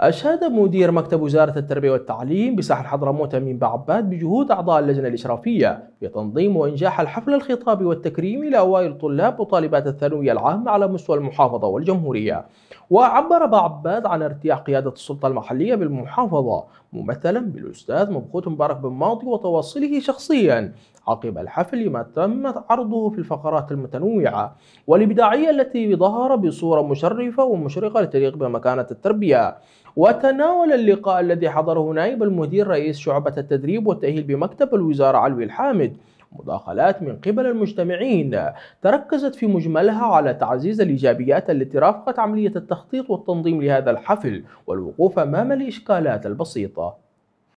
أشاد مدير مكتب وزارة التربية والتعليم بساحل حضرموت أمين بعباد بجهود أعضاء اللجنة الإشرافية في تنظيم وإنجاح الحفل الخطابي والتكريم لأوائل الطلاب وطالبات الثانوية العامة على مستوى المحافظة والجمهورية وعبر بعباد عن ارتياح قيادة السلطة المحلية بالمحافظة ممثلا بالأستاذ مبخوت مبارك بن ماضي وتواصله شخصيا عقب الحفل ما تم عرضه في الفقرات المتنوعة والإبداعية التي ظهر بصورة مشرفة ومشرقة لتليق بمكانة التربية وتناول اللقاء الذي حضره نائب المدير رئيس شعبة التدريب والتأهيل بمكتب الوزارة علوي الحامد مداخلات من قبل المجتمعين تركزت في مجملها على تعزيز الإيجابيات التي رافقت عملية التخطيط والتنظيم لهذا الحفل والوقوف أمام الإشكالات البسيطة